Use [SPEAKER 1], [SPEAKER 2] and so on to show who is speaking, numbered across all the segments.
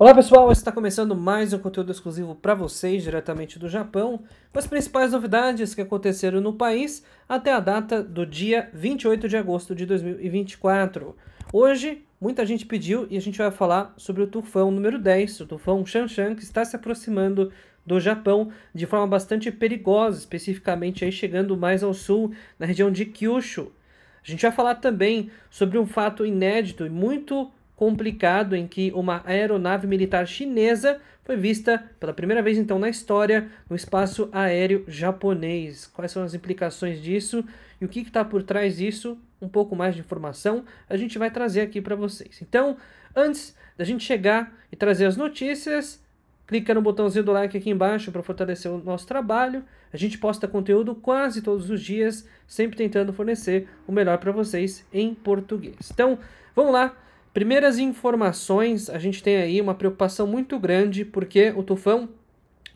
[SPEAKER 1] Olá pessoal, está começando mais um conteúdo exclusivo para vocês diretamente do Japão, com as principais novidades que aconteceram no país até a data do dia 28 de agosto de 2024. Hoje, muita gente pediu e a gente vai falar sobre o tufão número 10, o tufão Shanshan, que está se aproximando do Japão de forma bastante perigosa, especificamente aí chegando mais ao sul, na região de Kyushu. A gente vai falar também sobre um fato inédito e muito complicado em que uma aeronave militar chinesa foi vista pela primeira vez então na história no espaço aéreo japonês. Quais são as implicações disso e o que está por trás disso? Um pouco mais de informação a gente vai trazer aqui para vocês. Então, antes da gente chegar e trazer as notícias, clica no botãozinho do like aqui embaixo para fortalecer o nosso trabalho. A gente posta conteúdo quase todos os dias, sempre tentando fornecer o melhor para vocês em português. Então, vamos lá Primeiras informações, a gente tem aí uma preocupação muito grande porque o tufão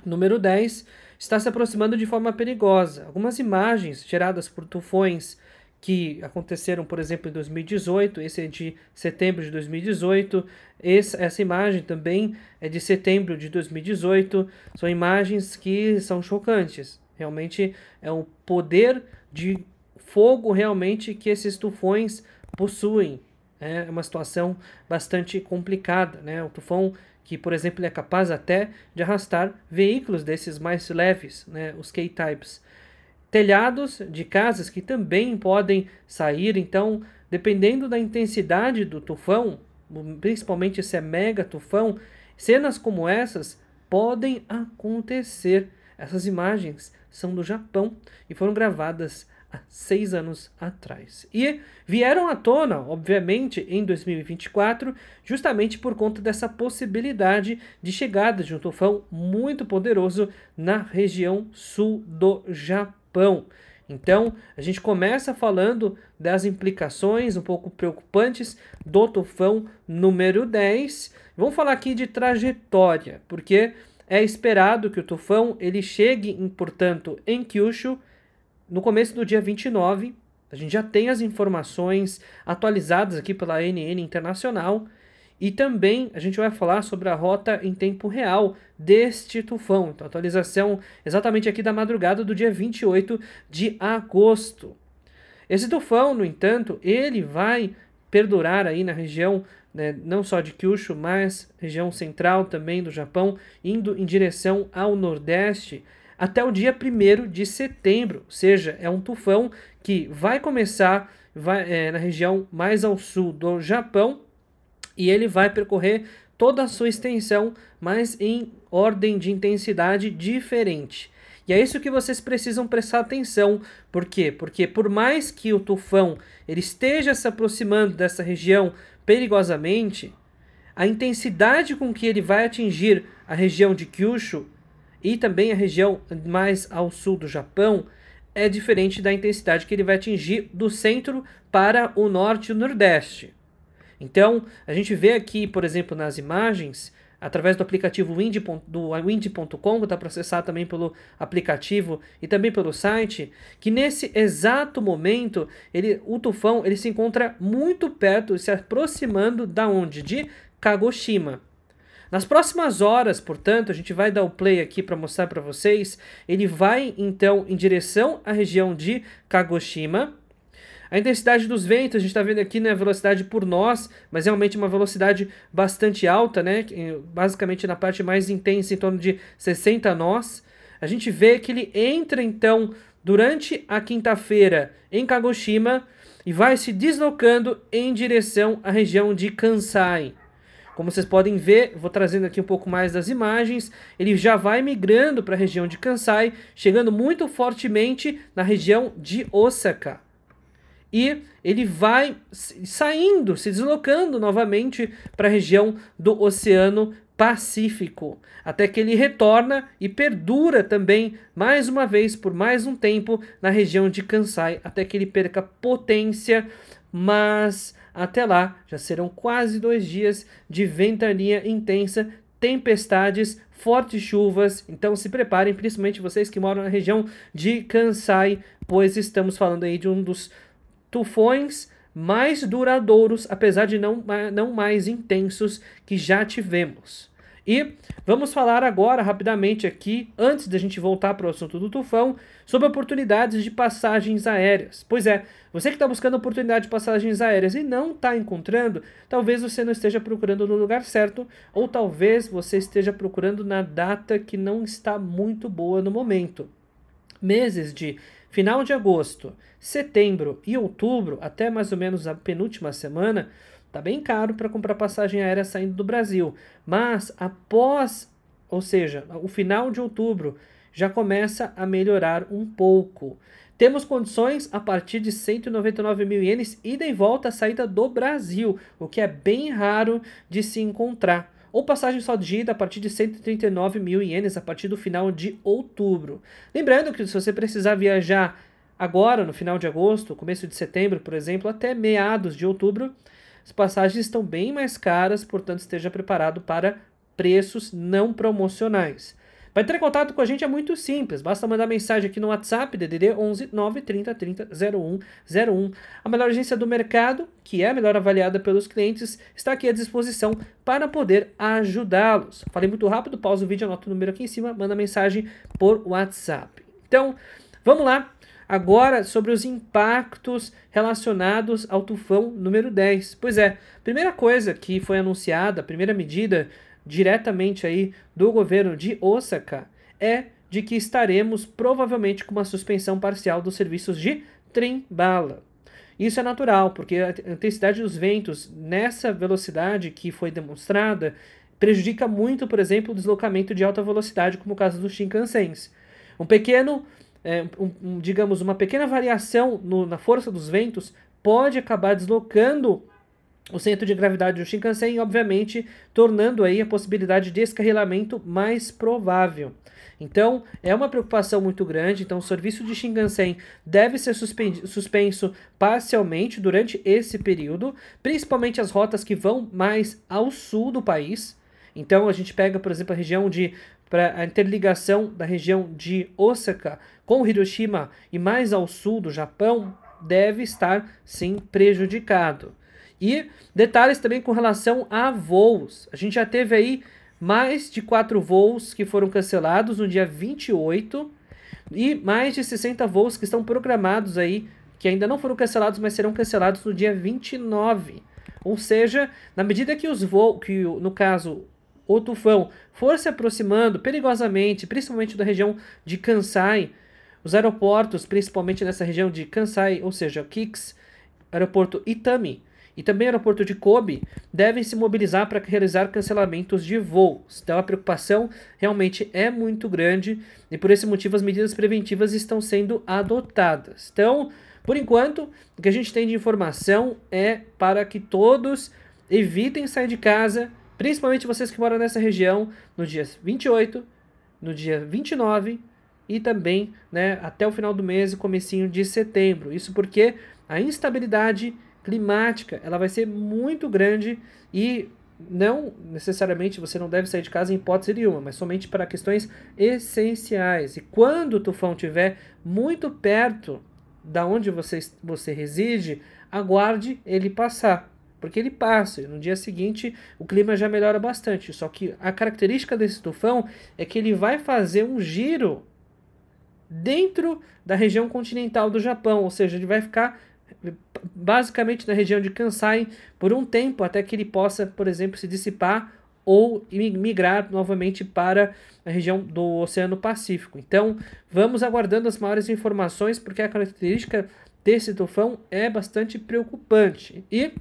[SPEAKER 1] número 10 está se aproximando de forma perigosa. Algumas imagens geradas por tufões que aconteceram, por exemplo, em 2018, esse é de setembro de 2018, esse, essa imagem também é de setembro de 2018, são imagens que são chocantes. Realmente é o poder de fogo realmente que esses tufões possuem. Né? É uma situação bastante complicada. Né? O tufão que, por exemplo, é capaz até de arrastar veículos desses mais leves, né? os K-types. Telhados de casas que também podem sair, então, dependendo da intensidade do tufão, principalmente se é mega tufão, cenas como essas podem acontecer. Essas imagens são do Japão e foram gravadas seis anos atrás. E vieram à tona, obviamente, em 2024, justamente por conta dessa possibilidade de chegada de um tufão muito poderoso na região sul do Japão. Então, a gente começa falando das implicações um pouco preocupantes do tufão número 10. Vamos falar aqui de trajetória, porque é esperado que o tufão ele chegue, portanto, em Kyushu, no começo do dia 29, a gente já tem as informações atualizadas aqui pela ANN Internacional e também a gente vai falar sobre a rota em tempo real deste tufão. Então, atualização exatamente aqui da madrugada do dia 28 de agosto. Esse tufão, no entanto, ele vai perdurar aí na região né, não só de Kyushu, mas região central também do Japão, indo em direção ao nordeste até o dia 1 de setembro. Ou seja, é um tufão que vai começar vai, é, na região mais ao sul do Japão e ele vai percorrer toda a sua extensão, mas em ordem de intensidade diferente. E é isso que vocês precisam prestar atenção. Por quê? Porque por mais que o tufão ele esteja se aproximando dessa região perigosamente, a intensidade com que ele vai atingir a região de Kyushu e também a região mais ao sul do Japão é diferente da intensidade que ele vai atingir do centro para o norte e o nordeste. Então, a gente vê aqui, por exemplo, nas imagens, através do aplicativo wind do wind.com que está processado também pelo aplicativo e também pelo site, que nesse exato momento ele, o tufão ele se encontra muito perto, se aproximando da onde? De Kagoshima. Nas próximas horas, portanto, a gente vai dar o play aqui para mostrar para vocês. Ele vai então em direção à região de Kagoshima. A intensidade dos ventos, a gente está vendo aqui né, a velocidade por nós, mas realmente é uma velocidade bastante alta, né? basicamente na parte mais intensa, em torno de 60 nós. A gente vê que ele entra então durante a quinta-feira em Kagoshima e vai se deslocando em direção à região de Kansai. Como vocês podem ver, vou trazendo aqui um pouco mais das imagens, ele já vai migrando para a região de Kansai, chegando muito fortemente na região de Osaka. E ele vai saindo, se deslocando novamente para a região do Oceano Pacífico, até que ele retorna e perdura também mais uma vez por mais um tempo na região de Kansai, até que ele perca potência mas até lá já serão quase dois dias de ventania intensa, tempestades, fortes chuvas. Então se preparem, principalmente vocês que moram na região de Kansai, pois estamos falando aí de um dos tufões mais duradouros, apesar de não, não mais intensos que já tivemos. E vamos falar agora rapidamente aqui, antes da gente voltar para o assunto do tufão, sobre oportunidades de passagens aéreas. Pois é, você que está buscando oportunidade de passagens aéreas e não está encontrando, talvez você não esteja procurando no lugar certo, ou talvez você esteja procurando na data que não está muito boa no momento. Meses de final de agosto, setembro e outubro, até mais ou menos a penúltima semana, Tá bem caro para comprar passagem aérea saindo do Brasil. Mas após, ou seja, o final de outubro, já começa a melhorar um pouco. Temos condições a partir de 199 mil ienes ida e volta à saída do Brasil, o que é bem raro de se encontrar. Ou passagem só de ida a partir de 139 mil ienes a partir do final de outubro. Lembrando que se você precisar viajar agora, no final de agosto, começo de setembro, por exemplo, até meados de outubro, as passagens estão bem mais caras, portanto, esteja preparado para preços não promocionais. Para entrar em contato com a gente é muito simples, basta mandar mensagem aqui no WhatsApp, DDD 11 930 30 01 A melhor agência do mercado, que é a melhor avaliada pelos clientes, está aqui à disposição para poder ajudá-los. Falei muito rápido, pausa o vídeo, anota o número aqui em cima, manda mensagem por WhatsApp. Então, vamos lá. Agora, sobre os impactos relacionados ao tufão número 10. Pois é, primeira coisa que foi anunciada, a primeira medida diretamente aí do governo de Osaka é de que estaremos provavelmente com uma suspensão parcial dos serviços de trem-bala. Isso é natural, porque a intensidade dos ventos nessa velocidade que foi demonstrada prejudica muito, por exemplo, o deslocamento de alta velocidade, como o caso dos Shinkansens. Um pequeno é, um, um, digamos, uma pequena variação no, na força dos ventos pode acabar deslocando o centro de gravidade do Shinkansen, obviamente, tornando aí a possibilidade de escarrilamento mais provável. Então, é uma preocupação muito grande. Então, o serviço de Shinkansen deve ser suspenso parcialmente durante esse período, principalmente as rotas que vão mais ao sul do país. Então, a gente pega, por exemplo, a região de para a interligação da região de Osaka com Hiroshima e mais ao sul do Japão deve estar sim prejudicado. E detalhes também com relação a voos. A gente já teve aí mais de quatro voos que foram cancelados no dia 28 e mais de 60 voos que estão programados aí, que ainda não foram cancelados, mas serão cancelados no dia 29. Ou seja, na medida que os voos, que no caso o tufão, for se aproximando perigosamente, principalmente da região de Kansai. Os aeroportos, principalmente nessa região de Kansai, ou seja, Kix, aeroporto Itami e também aeroporto de Kobe, devem se mobilizar para realizar cancelamentos de voos. Então a preocupação realmente é muito grande e por esse motivo as medidas preventivas estão sendo adotadas. Então, por enquanto, o que a gente tem de informação é para que todos evitem sair de casa Principalmente vocês que moram nessa região no dia 28, no dia 29 e também né, até o final do mês e comecinho de setembro. Isso porque a instabilidade climática ela vai ser muito grande e não necessariamente você não deve sair de casa em hipótese nenhuma, mas somente para questões essenciais. E quando o tufão estiver muito perto da onde você, você reside, aguarde ele passar porque ele passa e no dia seguinte o clima já melhora bastante. Só que a característica desse tufão é que ele vai fazer um giro dentro da região continental do Japão, ou seja, ele vai ficar eh, basicamente na região de Kansai por um tempo até que ele possa, por exemplo, se dissipar ou migrar novamente para a região do Oceano Pacífico. Então, vamos aguardando as maiores informações porque a característica desse tufão é bastante preocupante. E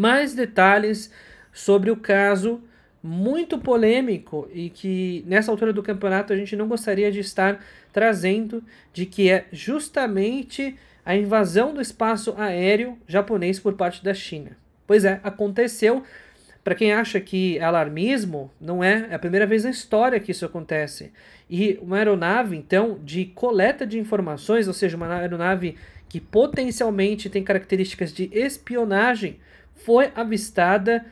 [SPEAKER 1] mais detalhes sobre o caso muito polêmico e que nessa altura do campeonato a gente não gostaria de estar trazendo, de que é justamente a invasão do espaço aéreo japonês por parte da China. Pois é, aconteceu. Para quem acha que é alarmismo, não é. É a primeira vez na história que isso acontece. E uma aeronave, então, de coleta de informações, ou seja, uma aeronave que potencialmente tem características de espionagem, foi avistada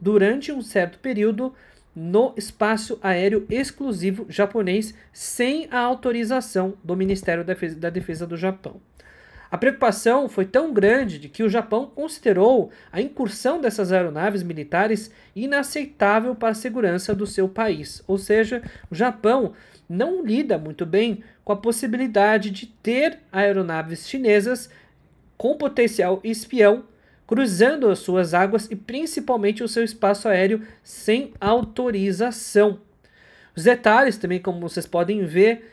[SPEAKER 1] durante um certo período no espaço aéreo exclusivo japonês sem a autorização do Ministério da Defesa, do Japão. A preocupação foi tão grande de que o Japão considerou a incursão dessas aeronaves militares inaceitável para a segurança do seu país. Ou seja, o Japão não lida muito bem com a possibilidade de ter aeronaves chinesas com potencial espião cruzando suas águas e principalmente o seu espaço aéreo sem autorização. Os detalhes também, como vocês podem ver,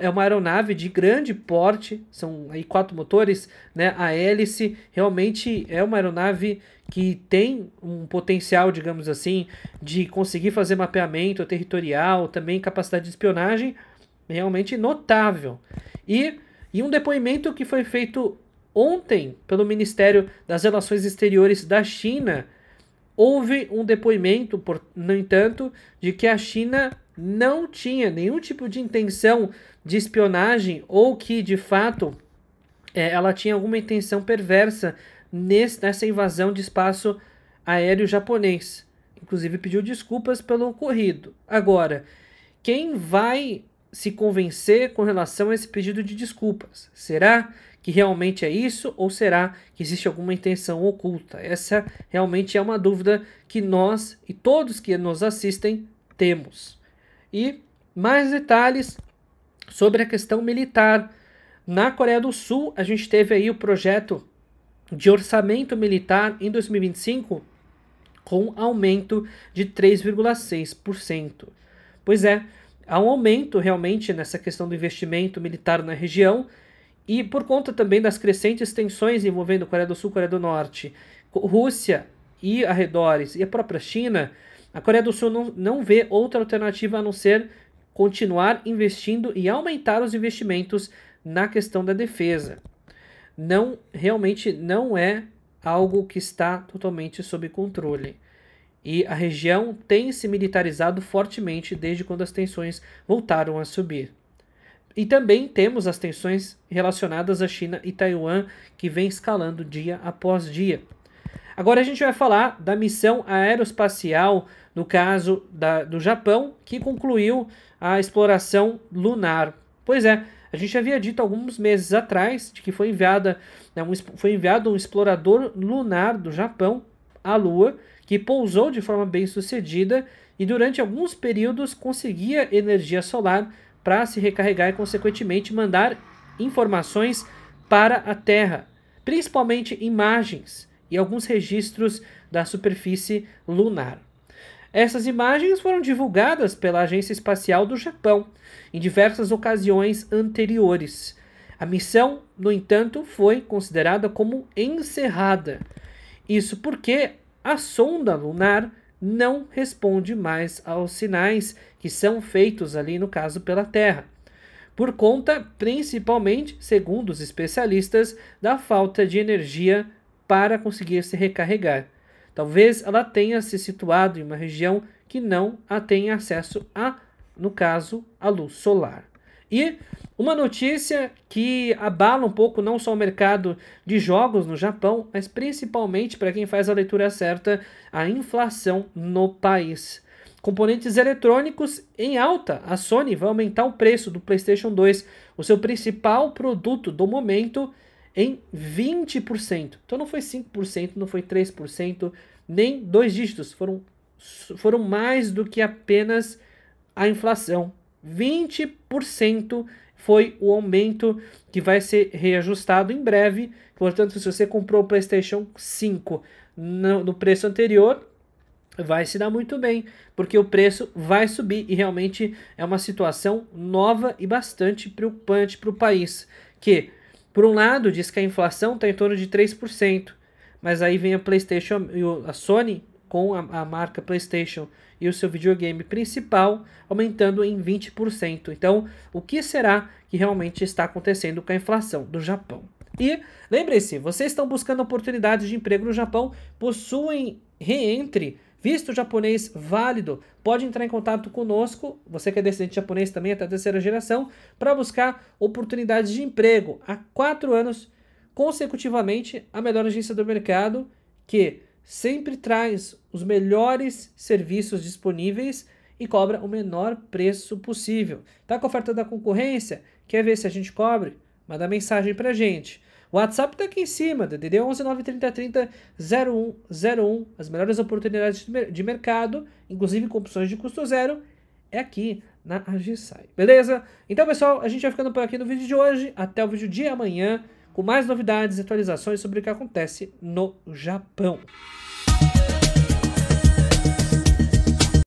[SPEAKER 1] é uma aeronave de grande porte, são aí quatro motores, né? A hélice realmente é uma aeronave que tem um potencial, digamos assim, de conseguir fazer mapeamento territorial, também capacidade de espionagem realmente notável. E, e um depoimento que foi feito Ontem, pelo Ministério das Relações Exteriores da China, houve um depoimento, por, no entanto, de que a China não tinha nenhum tipo de intenção de espionagem ou que, de fato, é, ela tinha alguma intenção perversa nesse, nessa invasão de espaço aéreo japonês. Inclusive pediu desculpas pelo ocorrido. Agora, quem vai se convencer com relação a esse pedido de desculpas. Será que realmente é isso ou será que existe alguma intenção oculta? Essa realmente é uma dúvida que nós e todos que nos assistem temos. E mais detalhes sobre a questão militar. Na Coreia do Sul, a gente teve aí o projeto de orçamento militar em 2025 com aumento de 3,6%. Pois é, há um aumento realmente nessa questão do investimento militar na região e por conta também das crescentes tensões envolvendo Coreia do Sul, Coreia do Norte, Rússia e arredores e a própria China, a Coreia do Sul não, não vê outra alternativa a não ser continuar investindo e aumentar os investimentos na questão da defesa. Não realmente não é algo que está totalmente sob controle e a região tem se militarizado fortemente desde quando as tensões voltaram a subir. E também temos as tensões relacionadas à China e Taiwan, que vem escalando dia após dia. Agora a gente vai falar da missão aeroespacial, no caso da, do Japão, que concluiu a exploração lunar. Pois é, a gente havia dito alguns meses atrás de que foi, enviada, né, um, foi enviado um explorador lunar do Japão a Lua, que pousou de forma bem sucedida e durante alguns períodos conseguia energia solar para se recarregar e, consequentemente, mandar informações para a Terra, principalmente imagens e alguns registros da superfície lunar. Essas imagens foram divulgadas pela Agência Espacial do Japão em diversas ocasiões anteriores. A missão, no entanto, foi considerada como encerrada isso porque a sonda lunar não responde mais aos sinais que são feitos ali, no caso, pela Terra, por conta, principalmente, segundo os especialistas, da falta de energia para conseguir se recarregar. Talvez ela tenha se situado em uma região que não a tenha acesso a, no caso, a luz solar. E uma notícia que abala um pouco não só o mercado de jogos no Japão, mas principalmente para quem faz a leitura certa, a inflação no país. Componentes eletrônicos em alta. A Sony vai aumentar o preço do PlayStation 2, o seu principal produto do momento, em 20%. Então não foi 5%, não foi 3%, nem dois dígitos, foram foram mais do que apenas a inflação 20% foi o aumento que vai ser reajustado em breve. Portanto, se você comprou o PlayStation 5 no, no preço anterior, vai se dar muito bem, porque o preço vai subir e realmente é uma situação nova e bastante preocupante para o país. Que, por um lado, diz que a inflação está em torno de 3%, mas aí vem a PlayStation e a Sony com a, a, marca PlayStation e o seu videogame principal, aumentando em 20%. Então, o que será que realmente está acontecendo com a inflação do Japão? E lembre-se, vocês estão buscando oportunidades de emprego no Japão, possuem reentre visto japonês válido, pode entrar em contato conosco, você que é descendente japonês também, até a terceira geração, para buscar oportunidades de emprego há quatro anos consecutivamente a melhor agência do mercado, que sempre traz os melhores serviços disponíveis e cobra o menor preço possível. Tá com a oferta da concorrência? Quer ver se a gente cobre? Manda mensagem pra gente. O WhatsApp tá aqui em cima, DDD 11 930 0101. As melhores oportunidades de mercado, inclusive com opções de custo zero, é aqui na Agisai. Beleza? Então, pessoal, a gente vai ficando por aqui no vídeo de hoje. Até o vídeo de amanhã com mais novidades e atualizações sobre o que acontece no Japão.